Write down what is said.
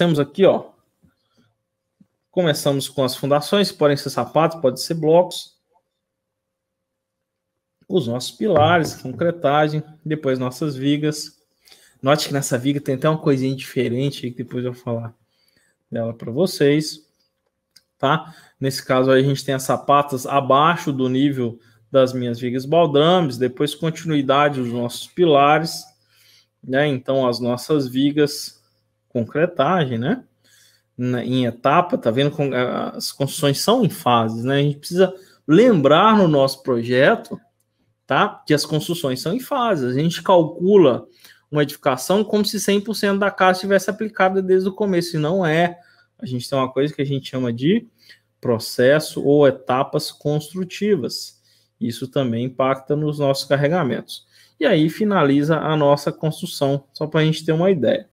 temos aqui, ó. Começamos com as fundações, podem ser sapatos, podem ser blocos. Os nossos pilares, concretagem, depois nossas vigas. Note que nessa viga tem até uma coisinha diferente que depois eu vou falar dela para vocês, tá? Nesse caso aí a gente tem as sapatas abaixo do nível das minhas vigas baldames, depois continuidade dos nossos pilares, né? Então as nossas vigas concretagem, né? Na, em etapa, tá vendo como ah, as construções são em fases, né? A gente precisa lembrar no nosso projeto, tá? Que as construções são em fases. A gente calcula uma edificação como se 100% da casa tivesse aplicada desde o começo, e não é. A gente tem uma coisa que a gente chama de processo ou etapas construtivas. Isso também impacta nos nossos carregamentos. E aí finaliza a nossa construção, só para a gente ter uma ideia.